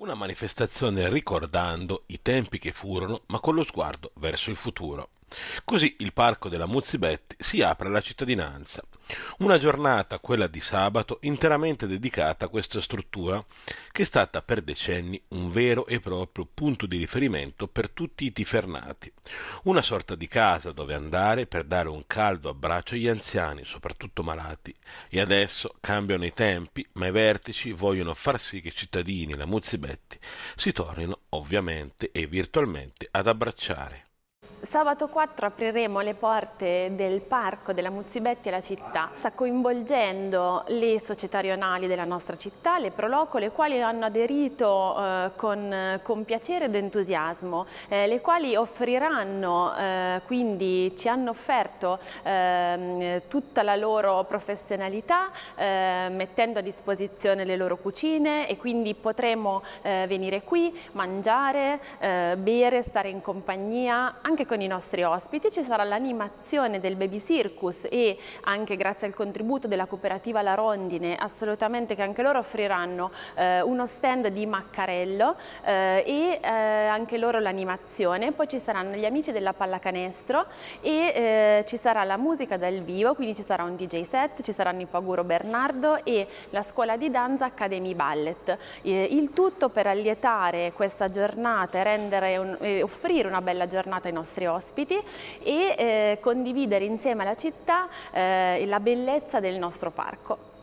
Una manifestazione ricordando i tempi che furono ma con lo sguardo verso il futuro. Così il parco della Muzibetti si apre alla cittadinanza. Una giornata, quella di sabato, interamente dedicata a questa struttura, che è stata per decenni un vero e proprio punto di riferimento per tutti i tifernati. Una sorta di casa dove andare per dare un caldo abbraccio agli anziani, soprattutto malati. E adesso cambiano i tempi, ma i vertici vogliono far sì che i cittadini, la Muzibetti, si tornino ovviamente e virtualmente ad abbracciare. Sabato 4 apriremo le porte del parco della Muzzibetti alla città, sta coinvolgendo le società rionali della nostra città, le Proloco, le quali hanno aderito eh, con, con, piacere ed entusiasmo, eh, le quali offriranno, eh, quindi ci hanno offerto ehm, tutta la loro professionalità, eh, mettendo a disposizione le loro cucine e quindi potremo eh, venire qui, mangiare, eh, bere, stare in compagnia, anche con i nostri ospiti, ci sarà l'animazione del Baby Circus e anche grazie al contributo della cooperativa La Rondine, assolutamente che anche loro offriranno eh, uno stand di Maccarello eh, e eh, anche loro l'animazione, poi ci saranno gli amici della pallacanestro e eh, ci sarà la musica dal vivo, quindi ci sarà un DJ set, ci saranno i Paguro Bernardo e la scuola di danza Academy Ballet. il tutto per allietare questa giornata e, un, e offrire una bella giornata ai nostri nostri ospiti e eh, condividere insieme alla città eh, la bellezza del nostro parco.